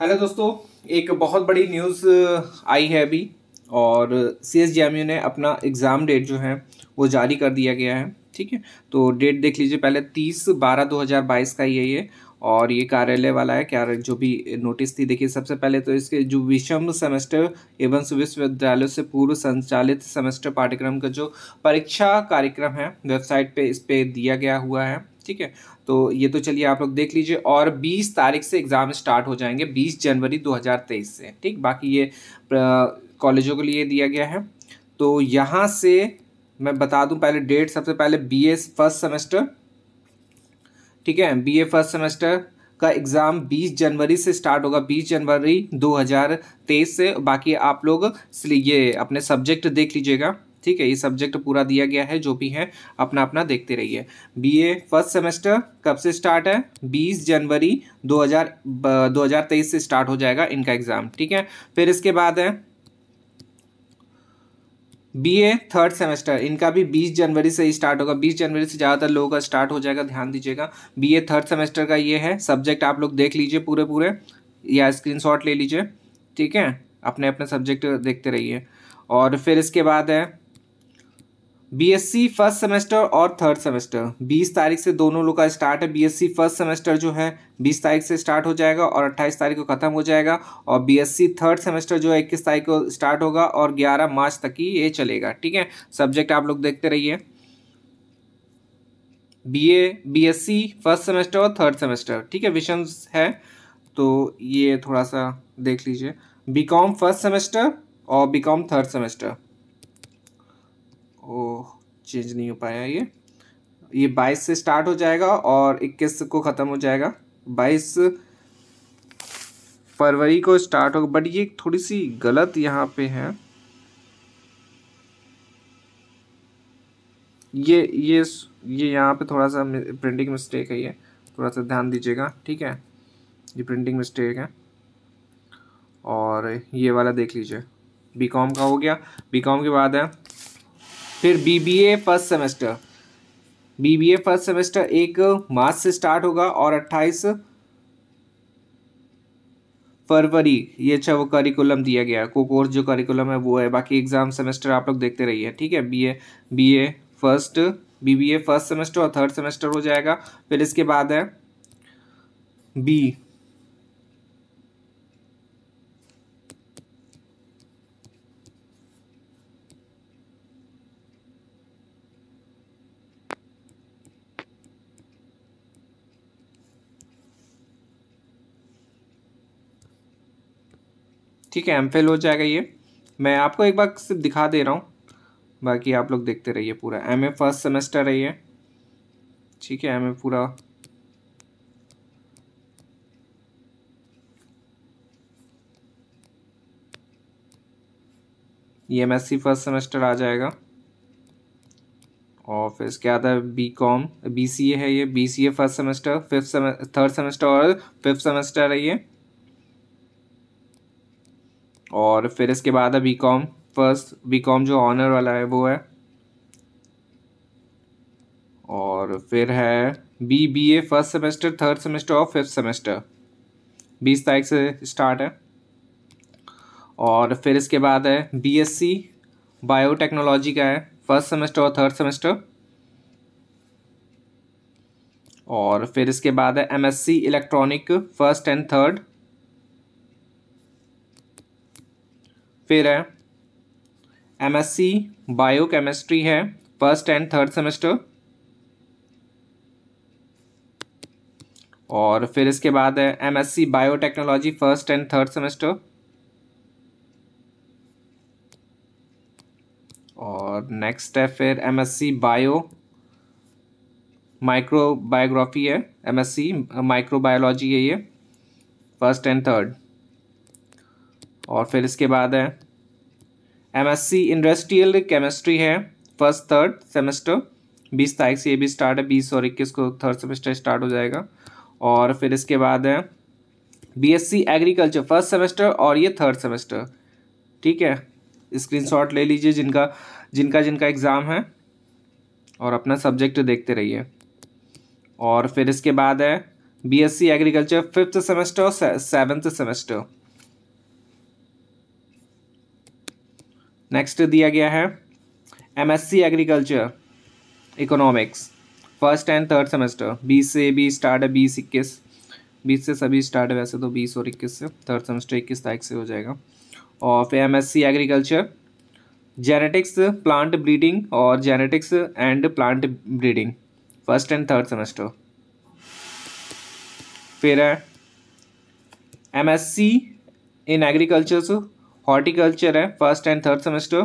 hello दोस्तों एक बहुत बड़ी न्यूज़ आई है अभी और सी एस ने अपना एग्ज़ाम डेट जो है वो जारी कर दिया गया है ठीक है तो डेट देख लीजिए पहले तीस बारह दो हज़ार बाईस का ही है ये और ये कार्यालय वाला है क्या जो भी नोटिस थी देखिए सबसे पहले तो इसके जो विषम सेमेस्टर एवं विश्वविद्यालय से पूर्व संचालित सेमेस्टर पाठ्यक्रम का जो परीक्षा कार्यक्रम है वेबसाइट पे इस पर दिया गया हुआ है ठीक है तो ये तो चलिए आप लोग देख लीजिए और 20 तारीख से एग्ज़ाम स्टार्ट हो जाएंगे 20 जनवरी 2023 से ठीक बाकी ये कॉलेजों के लिए दिया गया है तो यहाँ से मैं बता दूँ पहले डेट सबसे पहले बी ए फर्स्ट सेमेस्टर ठीक है बी ए फर्स्ट सेमेस्टर का एग्ज़ाम 20 जनवरी से स्टार्ट होगा 20 जनवरी 2023 से बाकी आप लोग ये अपने सब्जेक्ट देख लीजिएगा ठीक है ये सब्जेक्ट पूरा दिया गया है जो भी है अपना अपना देखते रहिए बीए फर्स्ट सेमेस्टर कब से स्टार्ट है 20 जनवरी 2000 2023 से स्टार्ट हो जाएगा इनका एग्ज़ाम ठीक है फिर इसके बाद है बीए थर्ड सेमेस्टर इनका भी 20 जनवरी से ही स्टार्ट होगा 20 जनवरी से ज़्यादातर लोगों का स्टार्ट हो जाएगा ध्यान दीजिएगा बीए थर्ड सेमेस्टर का ये है सब्जेक्ट आप लोग देख लीजिए पूरे पूरे या स्क्रीनशॉट ले लीजिए ठीक है अपने अपने सब्जेक्ट देखते रहिए और फिर इसके बाद है बीएससी फर्स्ट सेमेस्टर और थर्ड सेमेस्टर 20 तारीख से दोनों लोग का स्टार्ट है बीएससी फर्स्ट सेमेस्टर जो है 20 तारीख से स्टार्ट हो जाएगा और 28 तारीख को ख़त्म हो जाएगा और बीएससी थर्ड सेमेस्टर जो है इक्कीस तारीख को स्टार्ट होगा और 11 मार्च तक ही ये चलेगा ठीक है सब्जेक्ट आप लोग देखते रहिए बीए बीएससी फर्स्ट सेमेस्टर और थर्ड सेमेस्टर ठीक है विशन है तो ये थोड़ा सा देख लीजिए बी फर्स्ट सेमेस्टर और बी थर्ड सेमेस्टर वो चेंज नहीं हो पाया ये ये बाईस से स्टार्ट हो जाएगा और इक्कीस को ख़त्म हो जाएगा बाईस फरवरी को स्टार्ट होगा बट ये थोड़ी सी गलत यहाँ पे है ये ये ये यहाँ पे थोड़ा सा प्रिंटिंग मिस्टेक है ये थोड़ा सा ध्यान दीजिएगा ठीक है ये प्रिंटिंग मिस्टेक है और ये वाला देख लीजिए बीकॉम का हो गया बीकॉम के बाद है फिर BBA first semester BBA first semester एक मार्च से स्टार्ट होगा और अट्ठाईस फरवरी ये अच्छा वो करिकुलम दिया गया को कोर्स जो करिकुलम है वो है बाकी एग्जाम सेमेस्टर आप लोग देखते रहिए ठीक है B A B A first B B A first semester और थर्ड सेमेस्टर हो जाएगा फिर इसके बाद है बी ठीक है एम हो जाएगा ये मैं आपको एक बार सिर्फ दिखा दे रहा हूँ बाकी आप लोग देखते रहिए पूरा एम ए फर्स्ट सेमेस्टर है ठीक है एम पूरा E M S C first semester आ जाएगा और फिर इसके आता है B Com B C A है ये B C A first semester fifth semester third semester और फिफ्थ सेमेस्टर है ये और फिर इसके बाद है B Com first B Com जो ऑनर वाला है वो है और फिर है B B A first semester third semester और फिफ्थ सेमेस्टर बीस तारीख से स्टार्ट है और फिर इसके बाद है बी एस सी बायोटेक्नोलॉजी का है फर्स्ट सेमेस्टर और थर्ड सेमेस्टर और फिर इसके बाद है M S C electronic first and third फिर है एमएससी केमिस्ट्री है फर्स्ट एंड थर्ड सेमेस्टर और फिर इसके बाद है MSc biotechnology first and third semester और नेक्स्ट है फिर एमएससी बायो माइक्रो बायोग्राफी है एमएससी बायोलॉजी है ये फर्स्ट एंड थर्ड और फिर इसके बाद है एमएससी इंडस्ट्रियल केमिस्ट्री है फर्स्ट थर्ड सेमेस्टर बीस तारीख से ये भी स्टार्ट है बीस और इक्कीस को थर्ड सेमेस्टर स्टार्ट हो जाएगा और फिर इसके बाद है बीएससी एग्रीकल्चर फर्स्ट सेमेस्टर और ये थर्ड सेमेस्टर ठीक है स्क्रीनशॉट ले लीजिए जिनका जिनका जिनका एग्ज़ाम है और अपना सब्जेक्ट देखते रहिए और फिर इसके बाद है बीएससी एग्रीकल्चर फिफ्थ सेमेस्टर और सेवन्थ सेमेस्टर नेक्स्ट दिया गया है MSc agriculture economics first and third semester बीस से भी स्टार्ट है बीस इक्कीस बीस से सभी स्टार्ट है वैसे तो बीस और इक्कीस से थर्ड सेमेस्टर इक्कीस तारीख से हो जाएगा और फिर M agriculture genetics plant breeding और genetics and plant breeding first and third semester फिर है एम इन एग्रीकल्चर हॉर्टिकल्चर है फर्स्ट एंड थर्ड सेमेस्टर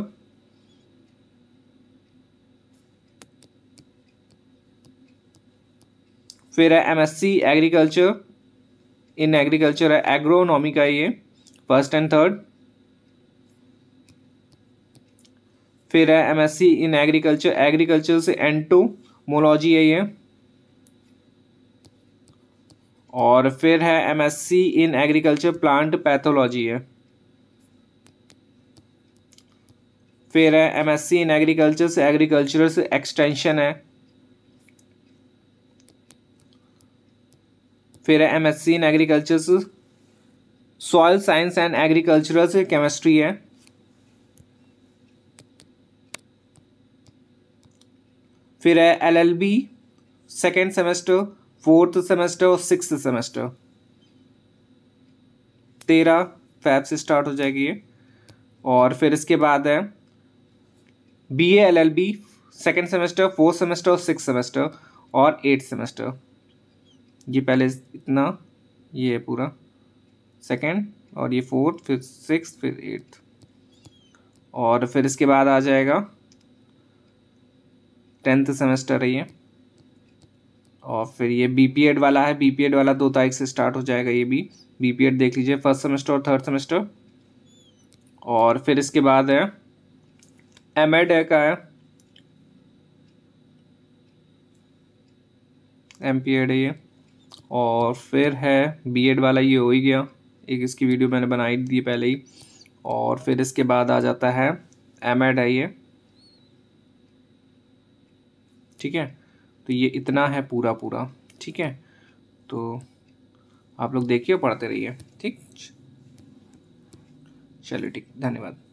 फिर है एमएससी एग्रीकल्चर इन एग्रीकल्चर है एग्रोनॉमी का ये फर्स्ट एंड थर्ड फिर है एमएससी इन एग्रीकल्चर एग्रीकल्चर से एंटोमोलॉजी है ये और फिर है MSc in agriculture plant pathology है फिर है M S C in agriculture से एग्रीकल्चरल एक्सटेंशन है फिर है M S C in agriculture soil science and agricultural chemistry है फिर है L L B second semester fourth semester और सिक्स सेमेस्टर तेरह फैब से स्टार्ट हो जाएगी और फिर इसके बाद है B A L L B second semester fourth semester six semester और एट सेमेस्टर ये पहले इतना ये है पूरा सेकेंड और ये फोर्थ फिर सिक्स फिर एट्थ और फिर इसके बाद आ जाएगा टेंथ सेमेस्टर है ये और फिर ये बी पी एड वाला है बी पी एड वाला दो तारीख से स्टार्ट हो जाएगा ये भी बी पी एड देख लीजिए फर्स्ट सेमेस्टर और थर्ड सेमेस्टर और फिर इसके बाद है एम एड है का है एम पी एड है ये और फिर है बी एड वाला ये हो ही गया एक इसकी वीडियो मैंने बनाई दी पहले ही और फिर इसके बाद आ जाता है एम एड है ये ठीक है तो ये इतना है पूरा पूरा ठीक है तो आप लोग देखिए पढ़ते रहिए ठीक चलिए ठीक धन्यवाद